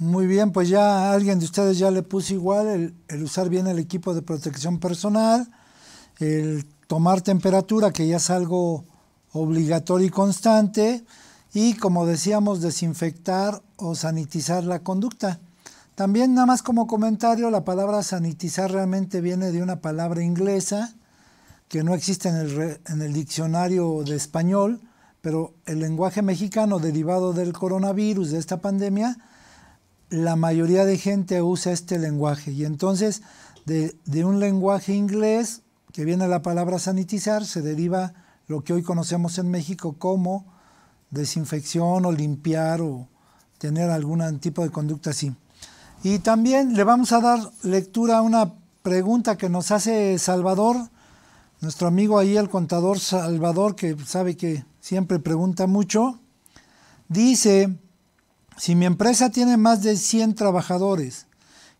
Muy bien, pues ya alguien de ustedes ya le puso igual el, usar bien el equipo de protección personal, el tomar temperatura, que ya es algo obligatorio y constante, y como decíamos, desinfectar o sanitizar la conducta. También nada más como comentario, la palabra sanitizar realmente viene de una palabra inglesa que no existe en el diccionario de español, pero el lenguaje mexicano derivado del coronavirus, de esta pandemia, la mayoría de gente usa este lenguaje. Y entonces, de, un lenguaje inglés, que viene la palabra sanitizar, se deriva lo que hoy conocemos en México como desinfección o limpiar o tener algún tipo de conducta así. Y también le vamos a dar lectura a una pregunta que nos hace Salvador, nuestro amigo ahí, el contador Salvador, que sabe que siempre pregunta mucho. Dice, si mi empresa tiene más de 100 trabajadores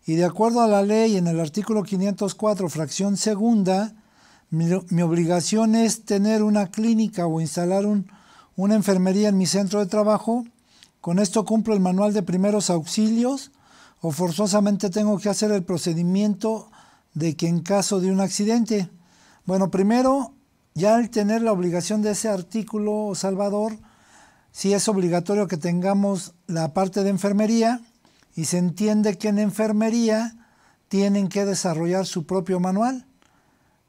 y de acuerdo a la ley en el artículo 504, fracción segunda, mi, obligación es tener una clínica o instalar una enfermería en mi centro de trabajo, con esto cumplo el manual de primeros auxilios o forzosamente tengo que hacer el procedimiento de que en caso de un accidente. Bueno, primero, ya al tener la obligación de ese artículo, Salvador, si es obligatorio que tengamos la parte de enfermería y se entiende que en enfermería tienen que desarrollar su propio manual.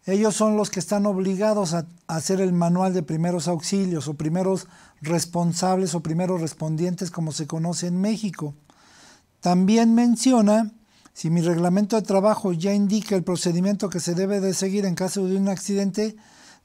Ellos son los que están obligados a hacer el manual de primeros auxilios o primeros responsables o primeros respondientes como se conoce en México. También menciona, si mi reglamento de trabajo ya indica el procedimiento que se debe de seguir en caso de un accidente,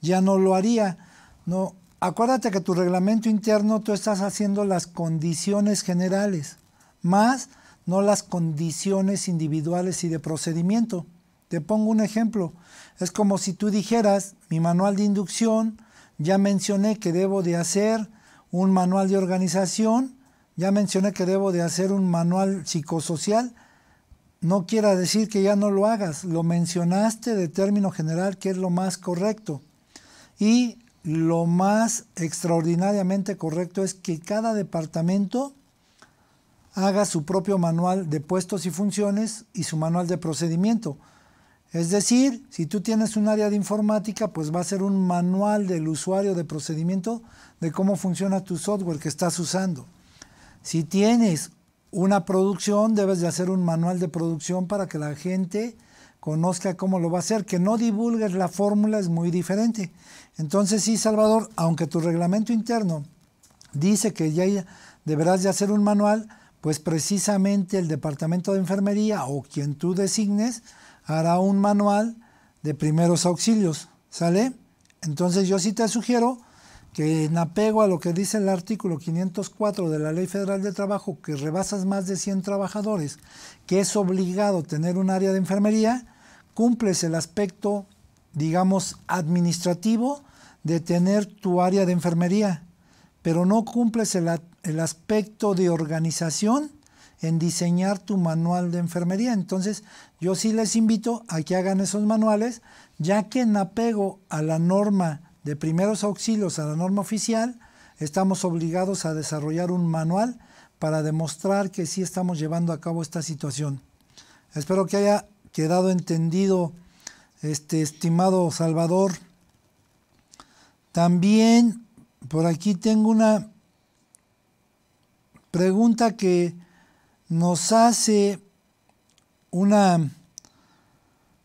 ya no lo haría. No, acuérdate que tu reglamento interno tú estás haciendo las condiciones generales, más no las condiciones individuales y de procedimiento. Te pongo un ejemplo. Es como si tú dijeras, mi manual de inducción, ya mencioné que debo de hacer un manual de organización, ya mencioné que debo de hacer un manual psicosocial. No quiera decir que ya no lo hagas, lo mencionaste de término general que es lo más correcto. Y lo más extraordinariamente correcto es que cada departamento haga su propio manual de puestos y funciones y su manual de procedimiento. Es decir, si tú tienes un área de informática, pues va a ser un manual del usuario de procedimiento de cómo funciona tu software que estás usando. Si tienes una producción, debes de hacer un manual de producción para que la gente conozca cómo lo va a hacer, que no divulgues la fórmula es muy diferente. Entonces sí, Salvador, aunque tu reglamento interno dice que ya deberás de hacer un manual, pues precisamente el departamento de enfermería o quien tú designes hará un manual de primeros auxilios, ¿sale? Entonces yo sí te sugiero que en apego a lo que dice el artículo 504 de la Ley Federal de Trabajo, que rebasas más de 100 trabajadores, que es obligado tener un área de enfermería, cumples el aspecto, digamos, administrativo de tener tu área de enfermería, pero no cumples el, aspecto de organización en diseñar tu manual de enfermería. Entonces, yo sí les invito a que hagan esos manuales, ya que en apego a la norma de primeros auxilios, a la norma oficial, estamos obligados a desarrollar un manual para demostrar que sí estamos llevando a cabo esta situación. Espero que haya quedado entendido, este estimado Salvador. También por aquí tengo una pregunta que nos hace una,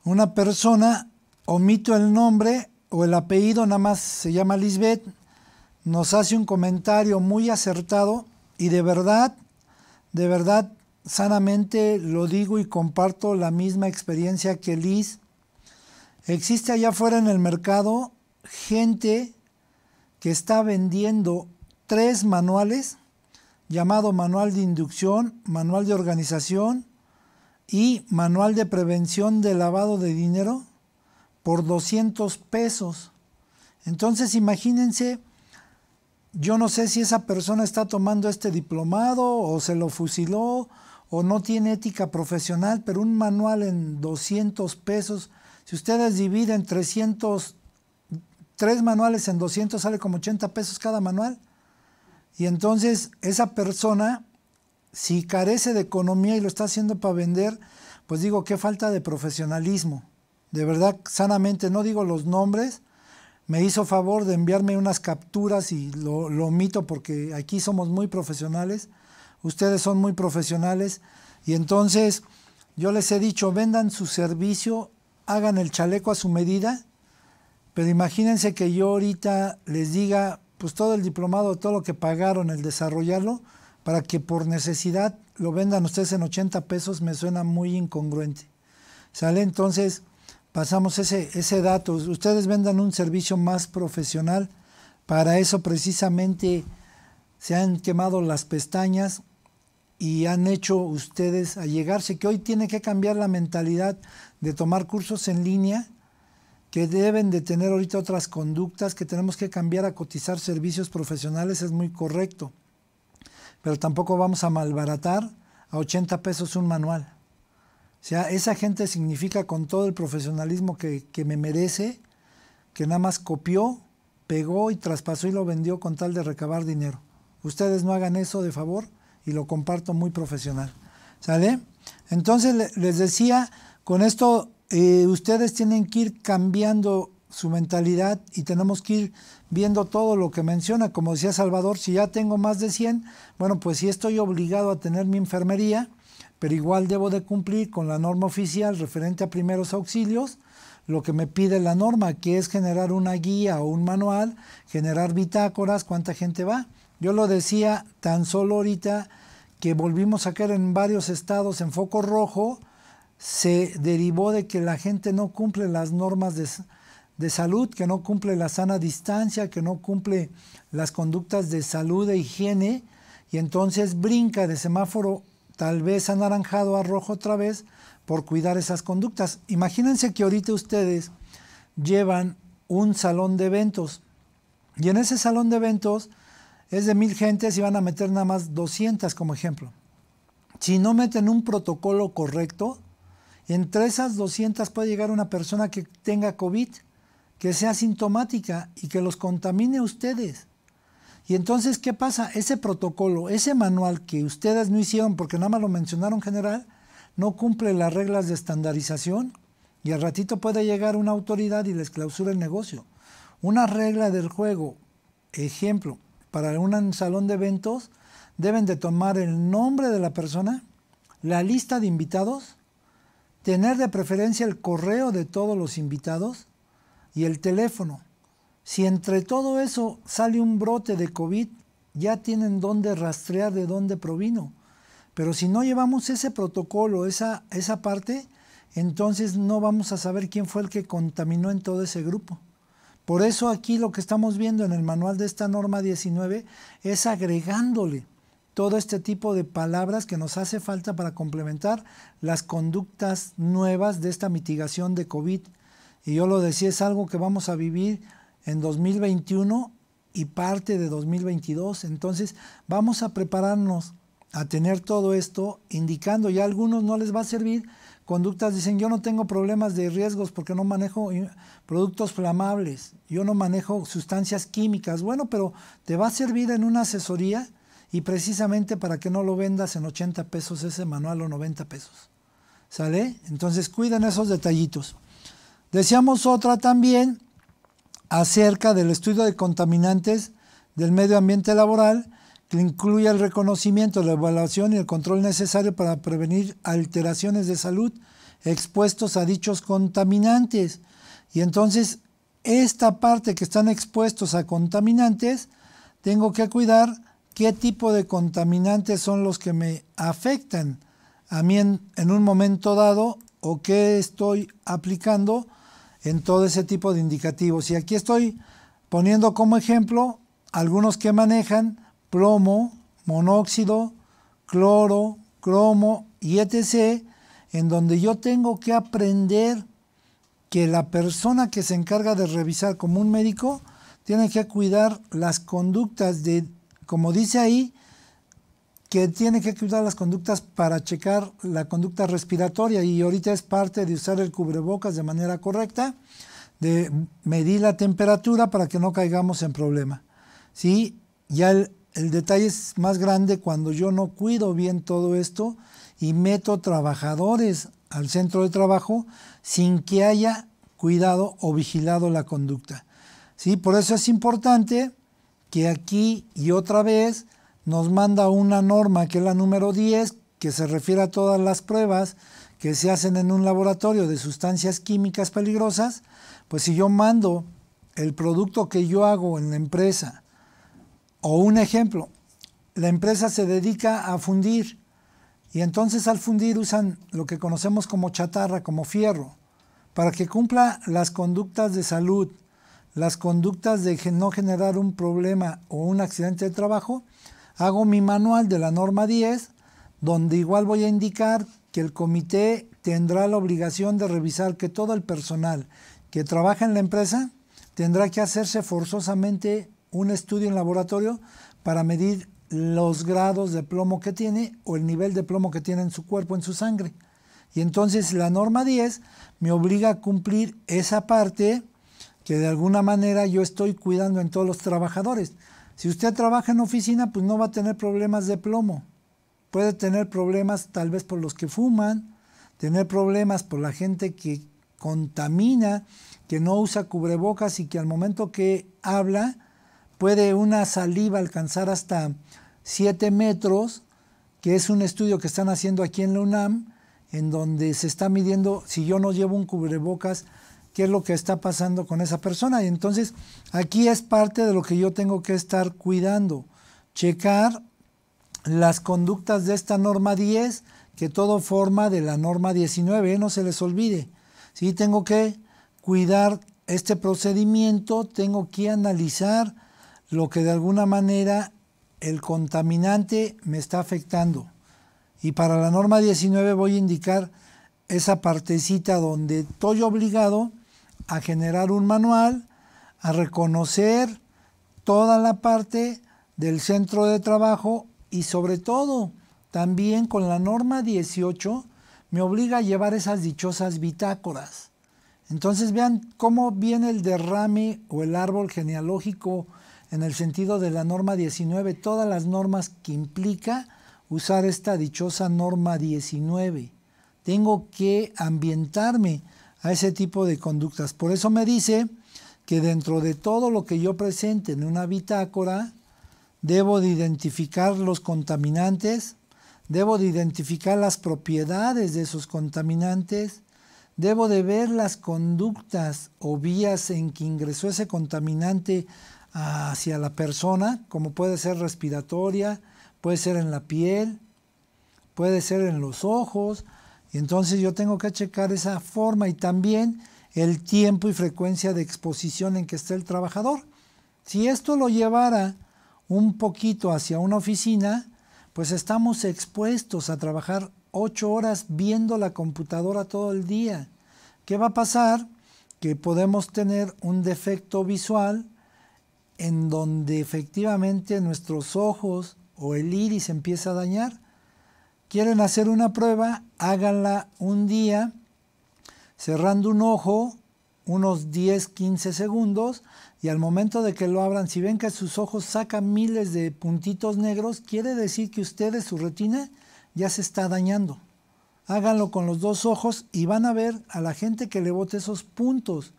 una persona, omito el nombre o el apellido, nada más se llama Lisbeth, nos hace un comentario muy acertado y de verdad, de verdad sanamente lo digo y comparto la misma experiencia que Liz. Existe allá afuera en el mercado gente que está vendiendo tres manuales llamado manual de inducción, manual de organización y manual de prevención de lavado de dinero por 200 pesos. Entonces imagínense, yo no sé si esa persona está tomando este diplomado o se lo fusiló o no tiene ética profesional, pero un manual en 200 pesos, si ustedes dividen 300, tres manuales en 200 sale como 80 pesos cada manual. Y entonces esa persona, si carece de economía y lo está haciendo para vender, pues digo, qué falta de profesionalismo. De verdad, sanamente, no digo los nombres, me hizo favor de enviarme unas capturas y lo, lo omito porque aquí somos muy profesionales ustedes son muy profesionales y entonces yo les he dicho, vendan su servicio, hagan el chaleco a su medida, pero imagínense que yo ahorita les diga, pues todo el diplomado, todo lo que pagaron, el desarrollarlo, para que por necesidad lo vendan ustedes en 80 pesos, me suena muy incongruente. ¿Sale? Entonces, pasamos ese, ese dato. Ustedes vendan un servicio más profesional. Para eso precisamente se han quemado las pestañas y han hecho ustedes a llegarse, que hoy tiene que cambiar la mentalidad de tomar cursos en línea, que deben de tener ahorita otras conductas, que tenemos que cambiar a cotizar servicios profesionales, es muy correcto. Pero tampoco vamos a malbaratar a 80 pesos un manual. O sea, esa gente significa con todo el profesionalismo que, que me merece, que nada más copió, pegó y traspasó y lo vendió con tal de recabar dinero. Ustedes no hagan eso, de favor y lo comparto muy profesional. ¿Sale? Entonces les decía, con esto eh, ustedes tienen que ir cambiando su mentalidad y tenemos que ir viendo todo lo que menciona. Como decía Salvador, si ya tengo más de 100, bueno, pues sí estoy obligado a tener mi enfermería, pero igual debo de cumplir con la norma oficial referente a primeros auxilios lo que me pide la norma, que es generar una guía o un manual, generar bitácoras, cuánta gente va. Yo lo decía tan solo ahorita que volvimos a caer en varios estados en foco rojo, se derivó de que la gente no cumple las normas de, salud, que no cumple la sana distancia, que no cumple las conductas de salud e higiene, y entonces brinca de semáforo tal vez anaranjado a rojo otra vez, por cuidar esas conductas. Imagínense que ahorita ustedes llevan un salón de eventos y en ese salón de eventos es de mil gentes y van a meter nada más 200 como ejemplo. Si no meten un protocolo correcto, entre esas 200 puede llegar una persona que tenga COVID, que sea sintomática y que los contamine ustedes. Y entonces, ¿qué pasa? Ese protocolo, ese manual que ustedes no hicieron porque nada más lo mencionaron general, no cumple las reglas de estandarización y al ratito puede llegar una autoridad y les clausura el negocio. Una regla del juego, ejemplo, para un salón de eventos, deben de tomar el nombre de la persona, la lista de invitados, tener de preferencia el correo de todos los invitados y el teléfono. Si entre todo eso sale un brote de COVID, ya tienen dónde rastrear de dónde provino pero si no llevamos ese protocolo, esa, esa parte, entonces no vamos a saber quién fue el que contaminó en todo ese grupo. Por eso aquí lo que estamos viendo en el manual de esta norma 19 es agregándole todo este tipo de palabras que nos hace falta para complementar las conductas nuevas de esta mitigación de COVID. Y yo lo decía, es algo que vamos a vivir en 2021 y parte de 2022. Entonces vamos a prepararnos a tener todo esto, indicando ya a algunos no les va a servir. Conductas dicen, yo no tengo problemas de riesgos porque no manejo eh, productos flamables, yo no manejo sustancias químicas. Bueno, pero te va a servir en una asesoría y precisamente para que no lo vendas en 80 pesos ese manual o 90 pesos. ¿Sale? Entonces cuiden esos detallitos. Decíamos otra también acerca del estudio de contaminantes del medio ambiente laboral que el reconocimiento, la evaluación y el control necesario para prevenir alteraciones de salud expuestos a dichos contaminantes. Y entonces, esta parte que están expuestos a contaminantes, tengo que cuidar qué tipo de contaminantes son los que me afectan a mí en, en un momento dado o qué estoy aplicando en todo ese tipo de indicativos. Y aquí estoy poniendo como ejemplo algunos que manejan plomo, monóxido, cloro, cromo y etc., en donde yo tengo que aprender que la persona que se encarga de revisar como un médico tiene que cuidar las conductas de, como dice ahí, que tiene que cuidar las conductas para checar la conducta respiratoria y ahorita es parte de usar el cubrebocas de manera correcta, de medir la temperatura para que no caigamos en problema. ¿Sí? Ya el el detalle es más grande cuando yo no cuido bien todo esto y meto trabajadores al centro de trabajo sin que haya cuidado o vigilado la conducta. ¿Sí? Por eso es importante que aquí y otra vez nos manda una norma que es la número 10, que se refiere a todas las pruebas que se hacen en un laboratorio de sustancias químicas peligrosas, pues si yo mando el producto que yo hago en la empresa, o un ejemplo, la empresa se dedica a fundir y entonces al fundir usan lo que conocemos como chatarra, como fierro, para que cumpla las conductas de salud, las conductas de no generar un problema o un accidente de trabajo, hago mi manual de la norma 10, donde igual voy a indicar que el comité tendrá la obligación de revisar que todo el personal que trabaja en la empresa tendrá que hacerse forzosamente un estudio en laboratorio para medir los grados de plomo que tiene o el nivel de plomo que tiene en su cuerpo, en su sangre. Y entonces la norma 10 me obliga a cumplir esa parte que de alguna manera yo estoy cuidando en todos los trabajadores. Si usted trabaja en oficina, pues no va a tener problemas de plomo. Puede tener problemas tal vez por los que fuman, tener problemas por la gente que contamina, que no usa cubrebocas y que al momento que habla, puede una saliva alcanzar hasta 7 metros, que es un estudio que están haciendo aquí en la UNAM, en donde se está midiendo si yo no llevo un cubrebocas, qué es lo que está pasando con esa persona. Y entonces aquí es parte de lo que yo tengo que estar cuidando, checar las conductas de esta norma 10, que todo forma de la norma 19, ¿eh? no se les olvide. Si tengo que cuidar este procedimiento, tengo que analizar lo que de alguna manera el contaminante me está afectando. Y para la norma 19 voy a indicar esa partecita donde estoy obligado a generar un manual, a reconocer toda la parte del centro de trabajo y sobre todo también con la norma 18 me obliga a llevar esas dichosas bitácoras. Entonces vean cómo viene el derrame o el árbol genealógico en el sentido de la norma 19, todas las normas que implica usar esta dichosa norma 19. Tengo que ambientarme a ese tipo de conductas. Por eso me dice que dentro de todo lo que yo presente en una bitácora, debo de identificar los contaminantes, debo de identificar las propiedades de esos contaminantes, debo de ver las conductas o vías en que ingresó ese contaminante hacia la persona, como puede ser respiratoria, puede ser en la piel, puede ser en los ojos, y entonces yo tengo que checar esa forma y también el tiempo y frecuencia de exposición en que está el trabajador. Si esto lo llevara un poquito hacia una oficina, pues estamos expuestos a trabajar ocho horas viendo la computadora todo el día. ¿Qué va a pasar? Que podemos tener un defecto visual, en donde efectivamente nuestros ojos o el iris empieza a dañar. Quieren hacer una prueba, háganla un día, cerrando un ojo unos 10, 15 segundos y al momento de que lo abran, si ven que sus ojos sacan miles de puntitos negros, quiere decir que ustedes, su retina, ya se está dañando. Háganlo con los dos ojos y van a ver a la gente que le bote esos puntos.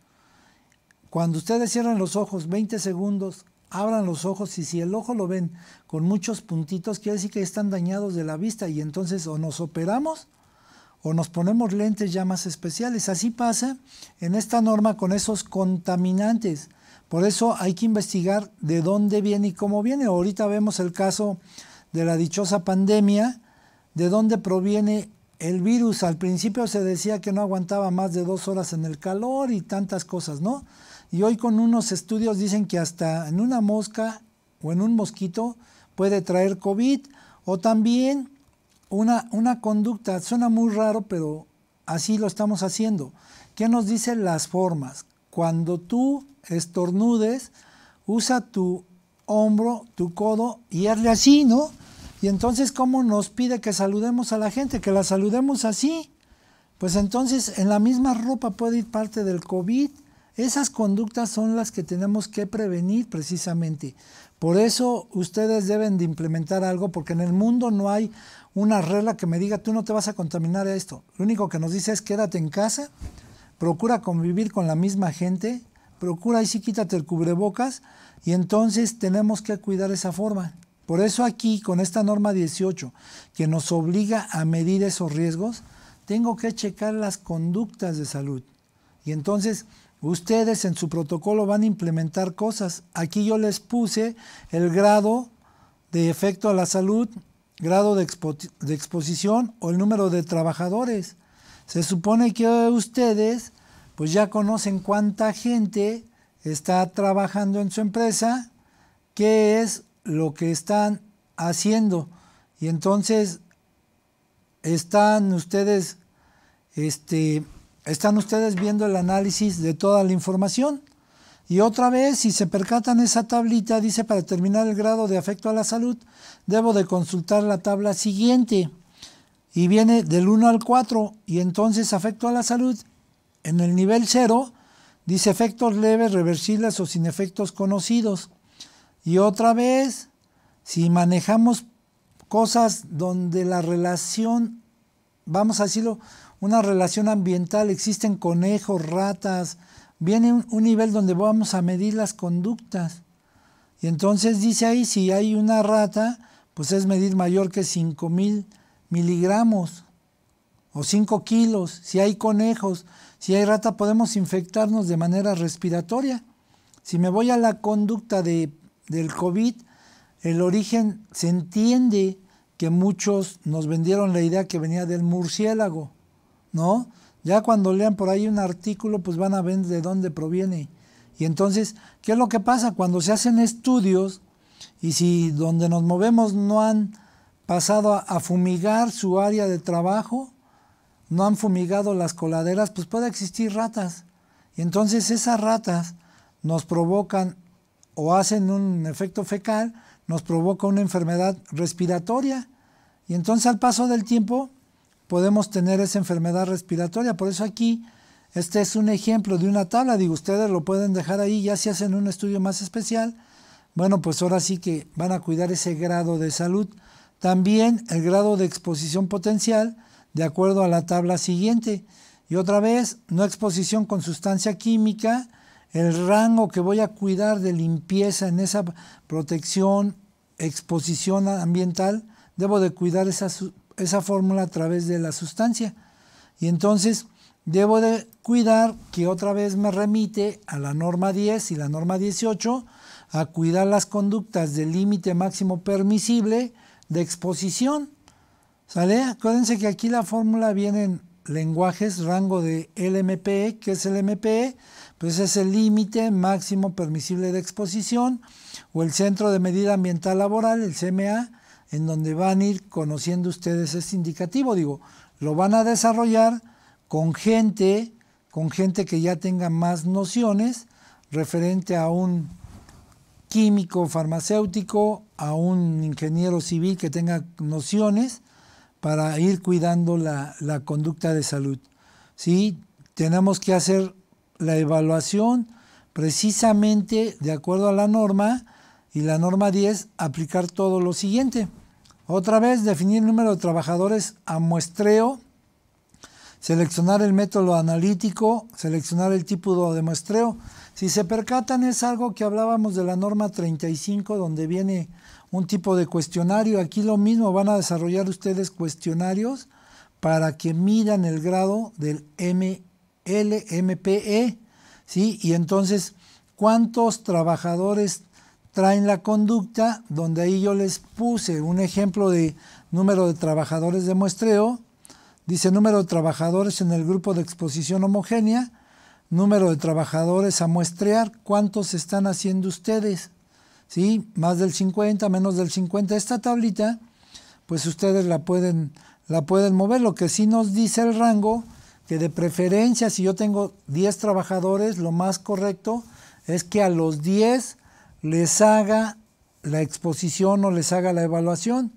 Cuando ustedes cierran los ojos 20 segundos, abran los ojos y si el ojo lo ven con muchos puntitos, quiere decir que están dañados de la vista y entonces o nos operamos o nos ponemos lentes ya más especiales. Así pasa en esta norma con esos contaminantes. Por eso hay que investigar de dónde viene y cómo viene. Ahorita vemos el caso de la dichosa pandemia, de dónde proviene el virus. Al principio se decía que no aguantaba más de dos horas en el calor y tantas cosas, ¿no? Y hoy con unos estudios dicen que hasta en una mosca o en un mosquito puede traer COVID o también una, una conducta, suena muy raro, pero así lo estamos haciendo. ¿Qué nos dicen las formas? Cuando tú estornudes, usa tu hombro, tu codo y hazle así, ¿no? Y entonces, ¿cómo nos pide que saludemos a la gente? Que la saludemos así. Pues entonces, en la misma ropa puede ir parte del COVID esas conductas son las que tenemos que prevenir precisamente. Por eso ustedes deben de implementar algo, porque en el mundo no hay una regla que me diga, tú no te vas a contaminar a esto. Lo único que nos dice es quédate en casa, procura convivir con la misma gente, procura y sí quítate el cubrebocas, y entonces tenemos que cuidar esa forma. Por eso aquí, con esta norma 18, que nos obliga a medir esos riesgos, tengo que checar las conductas de salud. Y entonces Ustedes en su protocolo van a implementar cosas. Aquí yo les puse el grado de efecto a la salud, grado de, exposición o el número de trabajadores. Se supone que ustedes pues ya conocen cuánta gente está trabajando en su empresa, qué es lo que están haciendo. Y entonces están ustedes este, están ustedes viendo el análisis de toda la información. Y otra vez, si se percatan esa tablita, dice para determinar el grado de afecto a la salud, debo de consultar la tabla siguiente. Y viene del 1 al 4, y entonces afecto a la salud en el nivel 0, dice efectos leves, reversibles o sin efectos conocidos. Y otra vez, si manejamos cosas donde la relación, vamos a decirlo, una relación ambiental, existen conejos, ratas, viene un, nivel donde vamos a medir las conductas. Y entonces dice ahí, si hay una rata, pues es medir mayor que 5 mil miligramos o 5 kilos. Si hay conejos, si hay rata, podemos infectarnos de manera respiratoria. Si me voy a la conducta de, del COVID, el origen se entiende que muchos nos vendieron la idea que venía del murciélago ¿no? Ya cuando lean por ahí un artículo, pues van a ver de dónde proviene. Y entonces, ¿qué es lo que pasa? Cuando se hacen estudios y si donde nos movemos no han pasado a, a fumigar su área de trabajo, no han fumigado las coladeras, pues puede existir ratas. Y entonces esas ratas nos provocan o hacen un efecto fecal, nos provoca una enfermedad respiratoria. Y entonces al paso del tiempo podemos tener esa enfermedad respiratoria. Por eso aquí este es un ejemplo de una tabla, digo, ustedes lo pueden dejar ahí, ya si hacen un estudio más especial, bueno, pues ahora sí que van a cuidar ese grado de salud. También el grado de exposición potencial, de acuerdo a la tabla siguiente. Y otra vez, no exposición con sustancia química, el rango que voy a cuidar de limpieza en esa protección, exposición ambiental, debo de cuidar sustancia esa fórmula a través de la sustancia. Y entonces debo de cuidar que otra vez me remite a la norma 10 y la norma 18 a cuidar las conductas del límite máximo permisible de exposición. ¿Sale? Acuérdense que aquí la fórmula viene en lenguajes, rango de LMPE, que es el MPE, pues es el límite máximo permisible de exposición, o el centro de medida ambiental laboral, el CMA, en donde van a ir conociendo ustedes este indicativo. Digo, lo van a desarrollar con gente, con gente que ya tenga más nociones referente a un químico farmacéutico, a un ingeniero civil que tenga nociones para ir cuidando la, conducta de salud. ¿Sí? Tenemos que hacer la evaluación precisamente de acuerdo a la norma y la norma 10, aplicar todo lo siguiente. Otra vez, definir el número de trabajadores a muestreo, seleccionar el método analítico, seleccionar el tipo de muestreo. Si se percatan, es algo que hablábamos de la norma 35, donde viene un tipo de cuestionario. Aquí lo mismo, van a desarrollar ustedes cuestionarios para que midan el grado del MLMPE, ¿sí? Y entonces, ¿cuántos trabajadores traen la conducta, donde ahí yo les puse un ejemplo de número de trabajadores de muestreo, dice número de trabajadores en el grupo de exposición homogénea, número de trabajadores a muestrear, cuántos están haciendo ustedes, ¿sí? Más del 50, menos del 50. Esta tablita, pues ustedes la pueden, la pueden mover, lo que sí nos dice el rango, que de preferencia si yo tengo 10 trabajadores, lo más correcto es que a los 10 les haga la exposición o les haga la evaluación.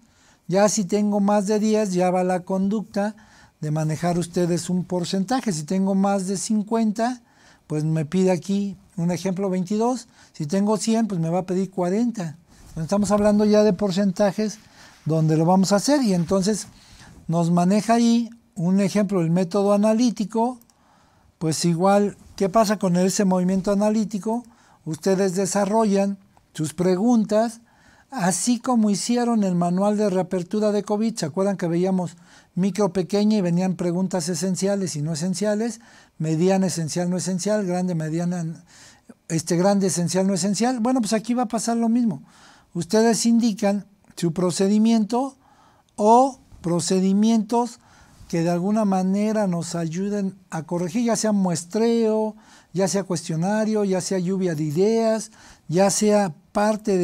Ya si tengo más de 10, ya va la conducta de manejar ustedes un porcentaje. Si tengo más de 50, pues me pide aquí un ejemplo 22. Si tengo 100, pues me va a pedir 40. Estamos hablando ya de porcentajes donde lo vamos a hacer y entonces nos maneja ahí un ejemplo, el método analítico, pues igual, ¿qué pasa con ese movimiento analítico? ustedes desarrollan sus preguntas, así como hicieron el manual de reapertura de COVID. ¿Se acuerdan que veíamos micro, pequeña y venían preguntas esenciales y no esenciales? Mediana, esencial, no esencial, grande, mediana, este grande, esencial, no esencial. Bueno, pues aquí va a pasar lo mismo. Ustedes indican su procedimiento o procedimientos que de alguna manera nos ayuden a corregir, ya sea muestreo, ya sea cuestionario, ya sea lluvia de ideas, ya sea parte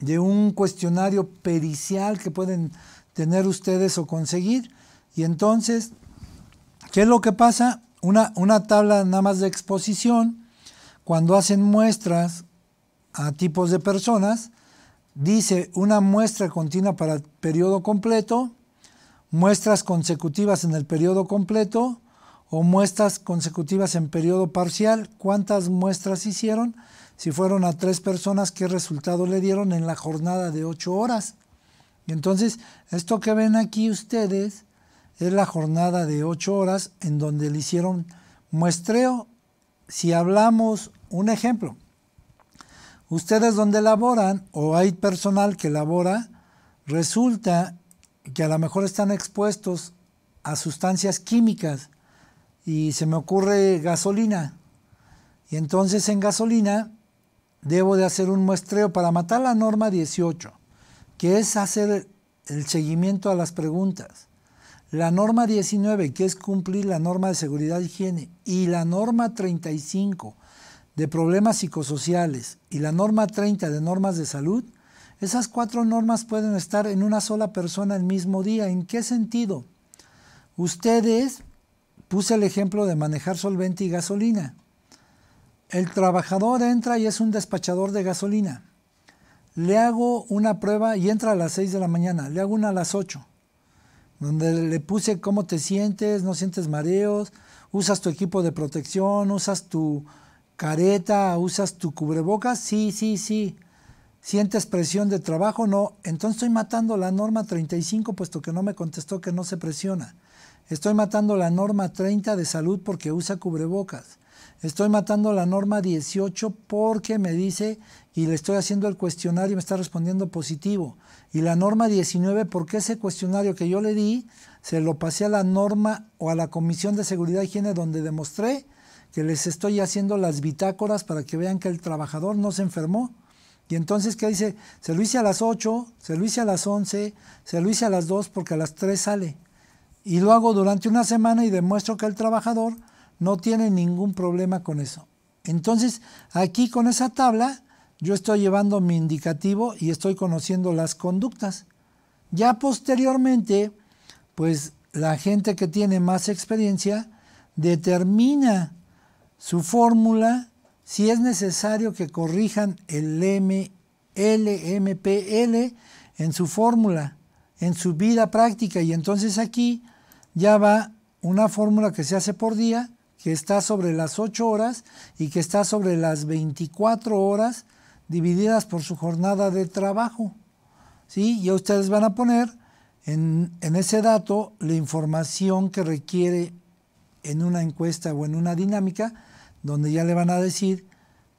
de, un cuestionario pericial que pueden tener ustedes o conseguir. Y entonces, ¿qué es lo que pasa? Una, una tabla nada más de exposición, cuando hacen muestras a tipos de personas, dice una muestra continua para el periodo completo, muestras consecutivas en el periodo completo, o muestras consecutivas en periodo parcial, cuántas muestras hicieron, si fueron a tres personas, qué resultado le dieron en la jornada de ocho horas. Entonces, esto que ven aquí ustedes es la jornada de ocho horas en donde le hicieron muestreo. Si hablamos, un ejemplo, ustedes donde laboran o hay personal que labora, resulta que a lo mejor están expuestos a sustancias químicas y se me ocurre gasolina. Y entonces en gasolina debo de hacer un muestreo para matar la norma 18, que es hacer el seguimiento a las preguntas. La norma 19, que es cumplir la norma de seguridad y higiene, y la norma 35 de problemas psicosociales y la norma 30 de normas de salud, esas cuatro normas pueden estar en una sola persona el mismo día. ¿En qué sentido? Ustedes Puse el ejemplo de manejar solvente y gasolina. El trabajador entra y es un despachador de gasolina. Le hago una prueba y entra a las 6 de la mañana, le hago una a las 8, donde le puse cómo te sientes, no sientes mareos, usas tu equipo de protección, usas tu careta, usas tu cubrebocas, sí, sí, sí. ¿Sientes presión de trabajo? No. Entonces estoy matando la norma 35 puesto que no me contestó que no se presiona. Estoy matando la norma 30 de salud porque usa cubrebocas. Estoy matando la norma 18 porque me dice y le estoy haciendo el cuestionario y me está respondiendo positivo. Y la norma 19 porque ese cuestionario que yo le di se lo pasé a la norma o a la Comisión de Seguridad y Higiene donde demostré que les estoy haciendo las bitácoras para que vean que el trabajador no se enfermó. Y entonces, ¿qué dice? Se lo hice a las 8, se lo hice a las 11, se lo hice a las 2 porque a las 3 sale y lo hago durante una semana y demuestro que el trabajador no tiene ningún problema con eso. Entonces, aquí con esa tabla, yo estoy llevando mi indicativo y estoy conociendo las conductas. Ya posteriormente, pues la gente que tiene más experiencia determina su fórmula si es necesario que corrijan el M, en su fórmula, en su vida práctica. Y entonces aquí ya va una fórmula que se hace por día, que está sobre las 8 horas y que está sobre las 24 horas divididas por su jornada de trabajo. ¿Sí? Ya ustedes van a poner en, en ese dato la información que requiere en una encuesta o en una dinámica, donde ya le van a decir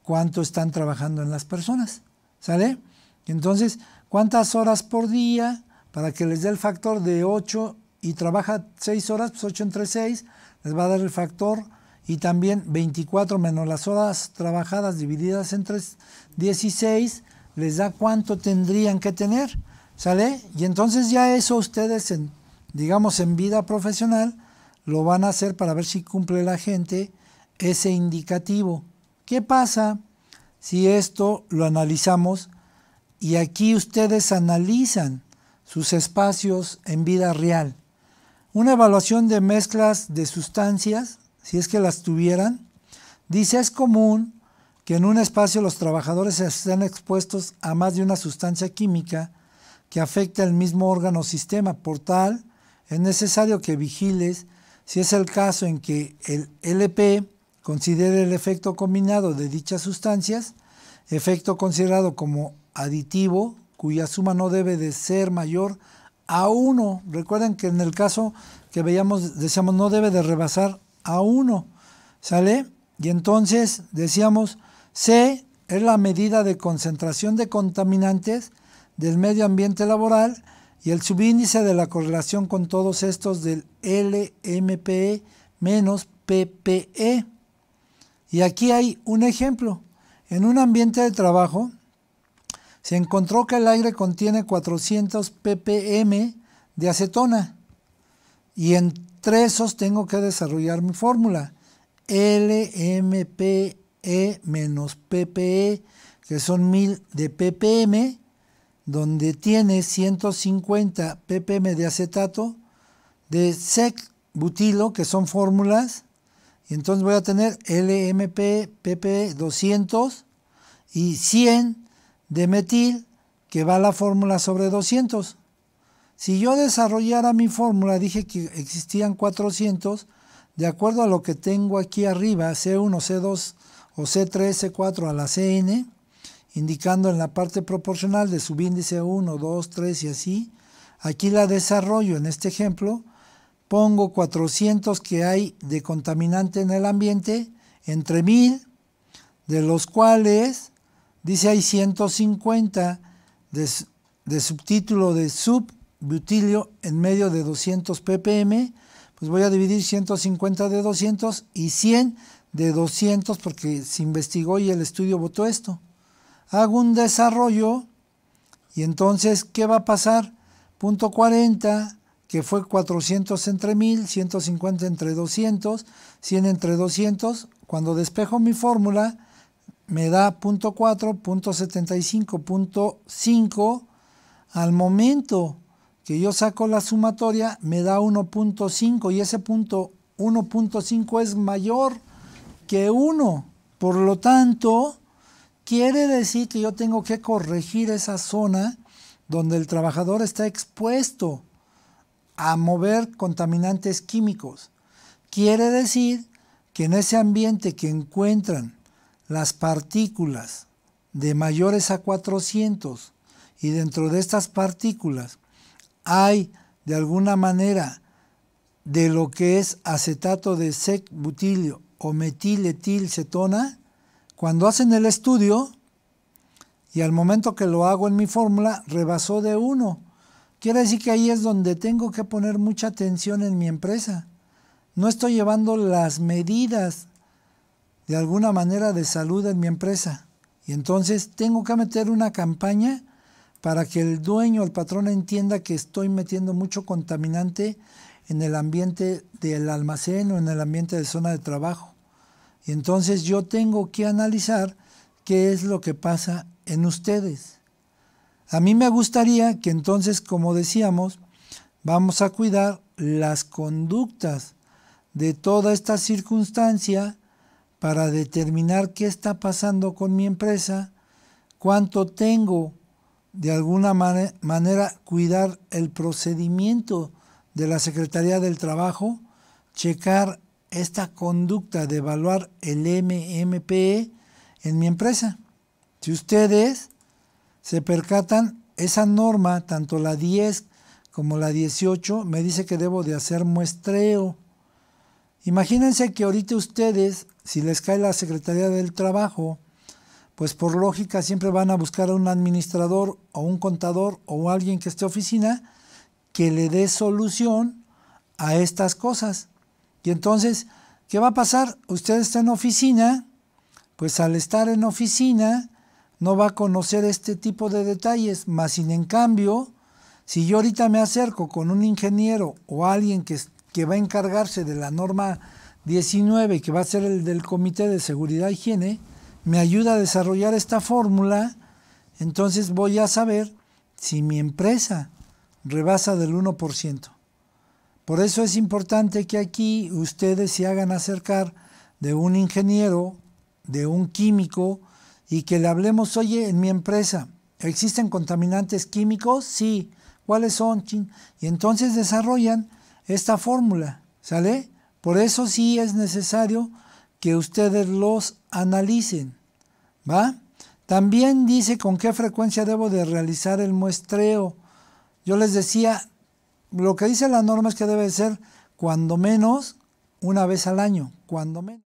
cuánto están trabajando en las personas. ¿Sale? Entonces, ¿cuántas horas por día para que les dé el factor de 8 y trabaja 6 horas, pues 8 entre 6, les va a dar el factor y también 24 menos las horas trabajadas divididas entre 16, les da cuánto tendrían que tener, ¿sale? Y entonces ya eso ustedes, en, digamos, en vida profesional, lo van a hacer para ver si cumple la gente ese indicativo. ¿Qué pasa si esto lo analizamos y aquí ustedes analizan sus espacios en vida real? Una evaluación de mezclas de sustancias, si es que las tuvieran, dice es común que en un espacio los trabajadores estén expuestos a más de una sustancia química que afecta el mismo órgano o sistema. Por tal, es necesario que vigiles si es el caso en que el LP considere el efecto combinado de dichas sustancias, efecto considerado como aditivo, cuya suma no debe de ser mayor a 1 Recuerden que en el caso que veíamos, decíamos, no debe de rebasar a 1 ¿Sale? Y entonces decíamos, C es la medida de concentración de contaminantes del medio ambiente laboral y el subíndice de la correlación con todos estos del LMPE menos PPE. Y aquí hay un ejemplo. En un ambiente de trabajo, se encontró que el aire contiene 400 ppm de acetona y entre esos tengo que desarrollar mi fórmula LMPE menos PPE que son 1000 de ppm donde tiene 150 ppm de acetato de sec butilo que son fórmulas y entonces voy a tener LMP PP 200 y 100 de metil que va a la fórmula sobre 200. Si yo desarrollara mi fórmula, dije que existían 400, de acuerdo a lo que tengo aquí arriba, C1, C2 o C3, C4 a la Cn, indicando en la parte proporcional de subíndice 1, 2, 3 y así, aquí la desarrollo en este ejemplo, pongo 400 que hay de contaminante en el ambiente, entre 1000, de los cuales Dice hay 150 de, subtítulo de subbutilio en medio de 200 ppm. Pues voy a dividir 150 de 200 y 100 de 200 porque se investigó y el estudio votó esto. Hago un desarrollo y entonces, ¿qué va a pasar? Punto 40, que fue 400 entre 1000, 150 entre 200, 100 entre 200. Cuando despejo mi fórmula, me da punto Al momento que yo saco la sumatoria, me da 1.5 y ese punto 1.5 es mayor que 1. Por lo tanto, quiere decir que yo tengo que corregir esa zona donde el trabajador está expuesto a mover contaminantes químicos. Quiere decir que en ese ambiente que encuentran las partículas de mayores a 400 y dentro de estas partículas hay de alguna manera de lo que es acetato de sec butilio o metiletilcetona, cuando hacen el estudio y al momento que lo hago en mi fórmula rebasó de uno. Quiere decir que ahí es donde tengo que poner mucha atención en mi empresa. No estoy llevando las medidas de alguna manera de salud en mi empresa. Y entonces tengo que meter una campaña para que el dueño, el patrón entienda que estoy metiendo mucho contaminante en el ambiente del almacén o en el ambiente de zona de trabajo. Y entonces yo tengo que analizar qué es lo que pasa en ustedes. A mí me gustaría que entonces, como decíamos, vamos a cuidar las conductas de toda esta circunstancia para determinar qué está pasando con mi empresa, cuánto tengo, de alguna manera cuidar el procedimiento de la Secretaría del Trabajo, checar esta conducta de evaluar el MMP e en mi empresa. Si ustedes se percatan, esa norma, tanto la 10 como la 18, me dice que debo de hacer muestreo. Imagínense que ahorita ustedes si les cae la Secretaría del Trabajo, pues por lógica siempre van a buscar a un administrador o un contador o alguien que esté oficina que le dé solución a estas cosas. Y entonces, ¿qué va a pasar? Usted está en oficina, pues al estar en oficina no va a conocer este tipo de detalles, más sin en cambio, si yo ahorita me acerco con un ingeniero o alguien que, que va a encargarse de la norma 19, que va a ser el del Comité de Seguridad e Higiene, me ayuda a desarrollar esta fórmula, entonces voy a saber si mi empresa rebasa del 1%. Por eso es importante que aquí ustedes se hagan acercar de un ingeniero, de un químico, y que le hablemos, oye, en mi empresa, ¿existen contaminantes químicos? Sí. ¿Cuáles son? Y entonces desarrollan esta fórmula, ¿sale? Por eso sí es necesario que ustedes los analicen. ¿Va? También dice con qué frecuencia debo de realizar el muestreo. Yo les decía, lo que dice la norma es que debe ser cuando menos una vez al año, cuando menos.